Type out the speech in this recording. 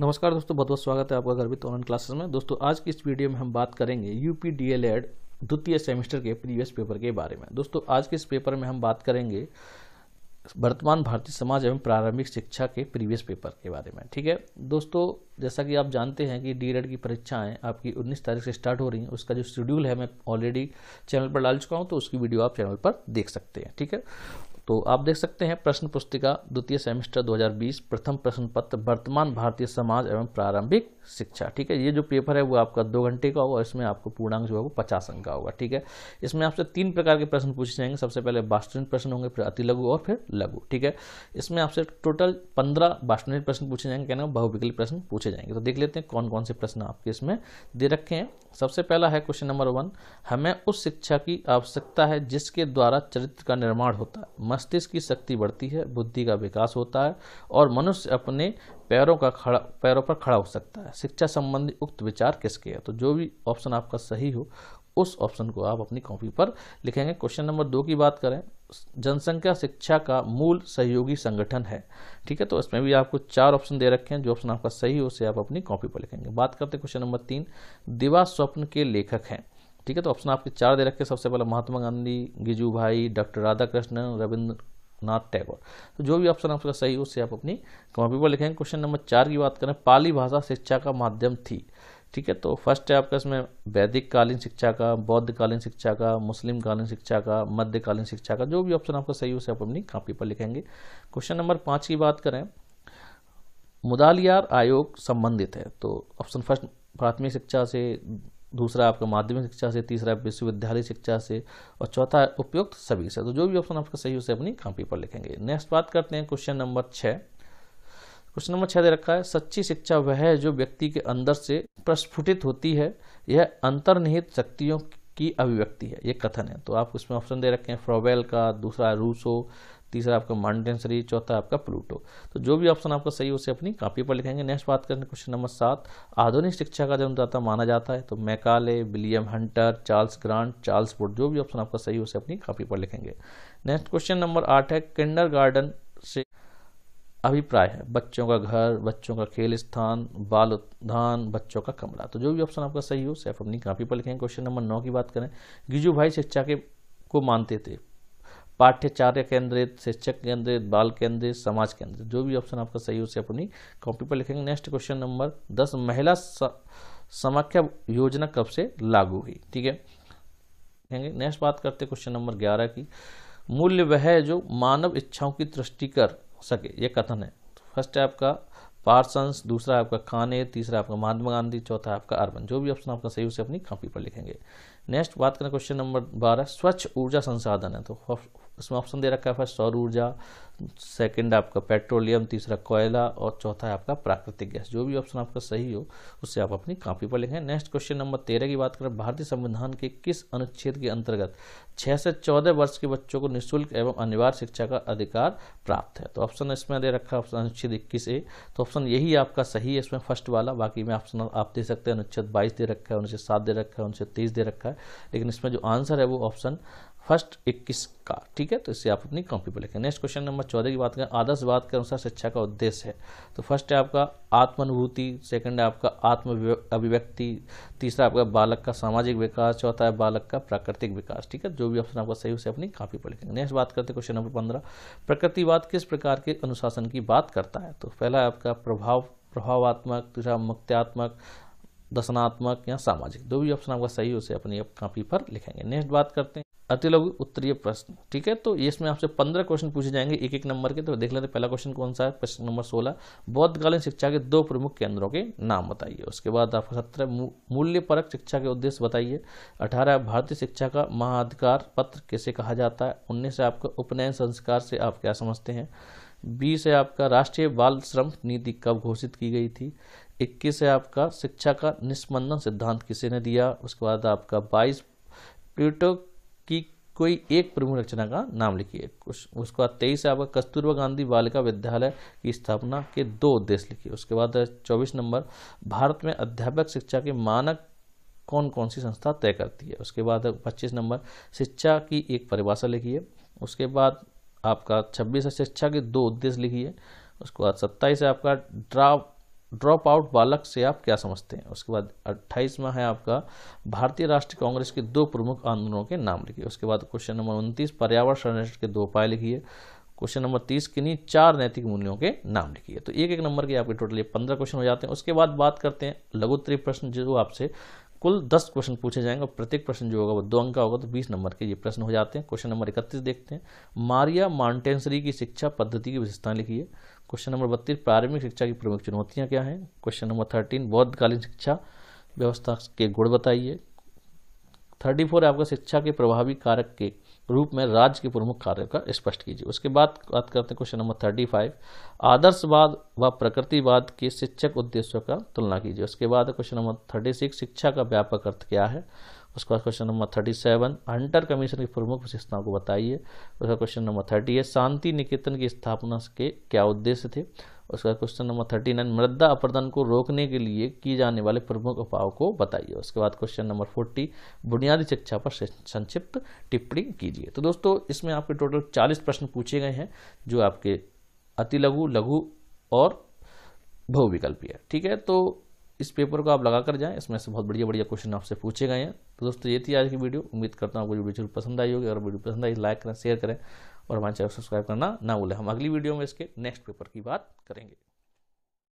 नमस्कार दोस्तों बहुत बहुत स्वागत है आपका गर्भित ऑनलाइन क्लासेस में दोस्तों आज की इस वीडियो में हम बात करेंगे यूपी डीएलएड द्वितीय सेमेस्टर के प्रीवियस पेपर के बारे में दोस्तों आज के इस पेपर में हम बात करेंगे वर्तमान भारतीय समाज एवं प्रारंभिक शिक्षा के प्रीवियस पेपर के बारे में ठीक है दोस्तों जैसा कि आप जानते हैं कि डी की परीक्षाएं आपकी 19 तारीख से स्टार्ट हो रही हैं उसका जो शेड्यूल है मैं ऑलरेडी चैनल पर डाल चुका हूं तो उसकी वीडियो आप चैनल पर देख सकते हैं ठीक है तो आप देख सकते हैं प्रश्न पुस्तिका द्वितीय सेमेस्टर 2020 प्रथम प्रश्न पत्र वर्तमान भारतीय समाज एवं प्रारंभिक शिक्षा ठीक है ये जो पेपर है वो आपका दो घंटे का होगा इसमें आपको पूर्णांक जो है वो पचास अंक का होगा ठीक है इसमें आपसे तीन प्रकार के प्रश्न पूछे जाएंगे सबसे पहले वास्तविक प्रश्न होंगे फिर अति लघु और फिर लघु ठीक है इसमें आपसे टोटल पंद्रह वास्तविक प्रश्न पूछे जाएंगे क्या मतलब बहुविकली प्रश्न पूछे जाएंगे तो देख लेते हैं कौन कौन से प्रश्न आपके इसमें दे रखे हैं सबसे पहला है क्वेश्चन नंबर वन हमें उस शिक्षा की आवश्यकता है जिसके द्वारा चरित्र का निर्माण होता है मस्तिष्क की शक्ति बढ़ती है बुद्धि का विकास होता है और मनुष्य अपने पैरों का खड़ा पैरों पर खड़ा हो सकता है शिक्षा संबंधी उक्त विचार किसके है तो जो भी ऑप्शन आपका सही हो उस ऑप्शन को आप अपनी कॉपी पर लिखेंगे क्वेश्चन नंबर दो की बात करें जनसंख्या शिक्षा का मूल सहयोगी संगठन है ठीक है तो इसमें भी आपको चार ऑप्शन दे रखे हैं जो ऑप्शन आपका सही हो उसे आप अपनी कॉपी पर लिखेंगे बात करते हैं क्वेश्चन नंबर तीन दिवा स्वप्न के लेखक हैं ठीक है तो ऑप्शन आपके चार दे रखे सबसे पहले महात्मा गांधी गिजू भाई डॉक्टर राधा कृष्णन रविंद्रनाथ टैगोर तो जो भी ऑप्शन आपका सही हो उससे आप अपनी कॉपी पर लिखेंगे क्वेश्चन नंबर चार की बात करें पाली भाषा शिक्षा का माध्यम थी ठीक है तो फर्स्ट है आपका इसमें वैदिक कालीन शिक्षा का बौद्ध कालीन शिक्षा का मुस्लिम कालीन शिक्षा का मध्यकालीन शिक्षा का जो भी ऑप्शन आपका सही हो उसे आप अपनी कॉपी पर लिखेंगे क्वेश्चन नंबर पाँच की बात करें मुदालियार आयोग संबंधित है तो ऑप्शन फर्स्ट प्राथमिक शिक्षा से दूसरा आपका माध्यमिक शिक्षा से तीसरा विश्वविद्यालय शिक्षा से और चौथा उपयुक्त सभी से तो जो भी ऑप्शन आपका सही उसे अपनी कॉपी पर लिखेंगे नेक्स्ट बात करते हैं क्वेश्चन नंबर छः क्वेश्चन नंबर छः दे रखा है सच्ची शिक्षा वह है जो व्यक्ति के अंदर से प्रस्फुटित होती है यह अंतर्निहित शक्तियों की अभिव्यक्ति है ये कथन है तो आप उसमें ऑप्शन दे रखे हैं फ्रोवेल का दूसरा रूसो तीसरा आपका माउंटेन सीरीज चौथा आपका प्लूटो तो जो भी ऑप्शन आपका सही उसे अपनी कॉपी पर लिखेंगे नेक्स्ट बात करें क्वेश्चन नंबर सात आधुनिक शिक्षा का जन्मदाता माना जाता है तो Macaulay William Hunter Charles Grant Charles Wood जो भी ऑप्शन आपका सही उसे अपनी कॉपी पर लिखेंगे नेक्स्ट क्वेश्चन नंबर आठ है किंडर गार्डन से अभिप्राय है बच्चों का घर बच्चों का खेल स्थान बाल उद्यान बच्चों का कमरा तो जो भी ऑप्शन आपका सही हो सिर्फ अपनी कॉपी पर लिखें क्वेश्चन नंबर नौ की बात करें गिजू भाई शिक्षा के को मानते थे पाठ्यचार्य केंद्रित शिक्षक केंद्रित बाल केंद्रित समाज केंद्रित जो भी ऑप्शन आपका सही हो उसे अपनी कॉपी पर लिखेंगे नेक्स्ट क्वेश्चन नंबर दस महिला समाख्या योजना कब से लागू हुई ठीक है नेक्स्ट बात करते क्वेश्चन नंबर ग्यारह की मूल्य वह है जो मानव इच्छाओं की तृष्टि कर सके ये कथन है फर्स्ट है आपका पार्सन्स दूसरा आपका खाने तीसरा आपका महात्मा गांधी चौथा आपका अर्बन जो भी ऑप्शन आपका सही उसे अपनी कॉपी पर लिखेंगे नेक्स्ट बात करें क्वेश्चन नंबर बारह स्वच्छ ऊर्जा संसाधन है तो इसमें ऑप्शन दे रखा है फर्स्ट सौर ऊर्जा सेकंड आपका पेट्रोलियम तीसरा कोयला और चौथा है आपका प्राकृतिक गैस जो भी ऑप्शन आपका सही हो उससे आप अपनी कॉपी पर लिखें नेक्स्ट क्वेश्चन नंबर तेरह की बात करें भारतीय संविधान के किस अनुच्छेद के अंतर्गत छः से चौदह वर्ष के बच्चों को निःशुल्क एवं अनिवार्य शिक्षा का अधिकार प्राप्त है तो ऑप्शन इसमें दे रखा है अनुच्छेद इक्कीस ए तो ऑप्शन यही आपका सही है इसमें फर्स्ट वाला बाकी में ऑप्शन आप दे सकते हैं अनुच्छेद बाईस दे रखा है अनुच्छेद सात दे रखा है अनुच्छेद तेईस दे रखा है लेकिन इसमें जो आंसर है वो ऑप्शन फर्स्ट इक्कीस का ठीक है तो इससे आप अपनी कॉपी पर लिखें नेक्स्ट क्वेश्चन नंबर चौदह की बात करें आदर्श बात के अनुसार शिक्षा का उद्देश्य है तो फर्स्ट है आपका आत्मानुभूति सेकंड है आपका आत्म अभिव्यक्ति तीसरा आपका बालक का सामाजिक विकास चौथा है बालक का प्राकृतिक विकास ठीक है जो भी ऑप्शन आपका सही उसे अपनी कॉपी पर लिखेंगे नेक्स्ट बात करते हैं क्वेश्चन नंबर पंद्रह प्रकृतिवाद किस प्रकार के अनुशासन की बात करता है तो पहला है आपका प्रभाव प्रभावात्मक दूसरा मुक्त्यात्मक दर्शनात्मक या सामाजिक दो भी ऑप्शन आपका सही उसे अपनी कॉपी पर लिखेंगे नेक्स्ट बात करते हैं अति लघु उत्तरीय प्रश्न ठीक है तो इसमें आपसे पंद्रह क्वेश्चन पूछे जाएंगे एक एक नंबर के तो देख लेते पहला क्वेश्चन कौन सा है प्रश्न नंबर सोलह बौद्धकालीन शिक्षा के दो प्रमुख केंद्रों के नाम बताइए उसके बाद आपको सत्रह मूल्यपरक शिक्षा के उद्देश्य बताइए अठारह भारतीय शिक्षा का महाधिकार पत्र कैसे कहा जाता है उन्नीस है आपका उपनयन संस्कार से आप क्या समझते हैं बीस है आपका राष्ट्रीय बाल श्रम नीति कब घोषित की गई थी इक्कीस है आपका शिक्षा का निष्पन्दन सिद्धांत किसे ने दिया उसके बाद आपका बाईस प्लूटो कोई एक प्रमुख रचना का नाम लिखिए उसके बाद तेईस है आपका कस्तूरबा गांधी बालिका विद्यालय की स्थापना के दो उद्देश्य लिखिए उसके बाद चौबीस नंबर भारत में अध्यापक शिक्षा के मानक कौन कौन सी संस्था तय करती है उसके बाद पच्चीस नंबर शिक्षा की एक परिभाषा लिखिए उसके बाद आपका छब्बीस शिक्षा के दो उद्देश्य लिखिए उसके बाद सत्ताईस आपका ड्राफ्ट ड्रॉप आउट बालक से आप क्या समझते हैं उसके बाद अट्ठाईसवा है आपका भारतीय राष्ट्रीय कांग्रेस के दो प्रमुख आंदोलनों के नाम लिखिए उसके बाद क्वेश्चन नंबर उनतीस पर्यावरण संरक्षण के दो उपाय लिखिए क्वेश्चन नंबर तीस किन्हीं चार नैतिक मूल्यों के नाम लिखिए तो एक एक नंबर के आपके टोटल ये पंद्रह क्वेश्चन हो जाते हैं उसके बाद बात करते हैं लघुत्तरी प्रश्न जो आपसे कुल दस क्वेश्चन पूछे जाएंगे और प्रत्येक प्रश्न जो होगा वो दो अंक का होगा तो बीस नंबर के ये प्रश्न हो जाते हैं क्वेश्चन नंबर इकतीस देखते हैं मारिया मांटेसरी की शिक्षा पद्धति की विशेषता लिखिए क्वेश्चन नंबर बत्तीस प्रारंभिक शिक्षा की प्रमुख चुनौतियाँ क्या हैं क्वेश्चन नंबर थर्टीन बौद्धकालीन शिक्षा व्यवस्था के गुण बताइए थर्टी फोर आपका शिक्षा के प्रभावी कारक के रूप में राज्य के प्रमुख कार्यों का स्पष्ट कीजिए उसके बाद बात करते हैं क्वेश्चन नंबर थर्टी फाइव आदर्शवाद व प्रकृतिवाद के शिक्षक उद्देश्यों का तुलना कीजिए उसके बाद क्वेश्चन नंबर थर्टी सिक्स शिक्षा का व्यापक अर्थ क्या है उसके बाद question number thirty seven Hunter commission की प्रमुख विशेषताओं को बताइए उसका question number thirty eight Shantiniketan की स्थापना के क्या उद्देश्य थे उसका क्वेश्चन नंबर थर्टी नाइन मृदा अपर्दन को रोकने के लिए की जाने वाले प्रमुख उपाय को बताइए उसके बाद क्वेश्चन नंबर फोर्टी बुनियादी शिक्षा पर संक्षिप्त टिप्पणी कीजिए तो दोस्तों इसमें आपके टोटल चालीस प्रश्न पूछे गए हैं जो आपके अति लघु लघु और बहुविकल्पीय ठीक है तो इस पेपर को आप लगा कर जाएं इसमें से बहुत बढ़िया बढ़िया क्वेश्चन आपसे पूछे गए हैं तो दोस्तों ये थी आज की वीडियो उम्मीद करता हूँ आपको वीडियो जरूर पसंद आई होगी अगर वीडियो पसंद आई तो लाइक करें शेयर करें और हमारे चैनल सब्सक्राइब करना ना भूलें हम अगली वीडियो में इसके नेक्स्ट पेपर की बात करेंगे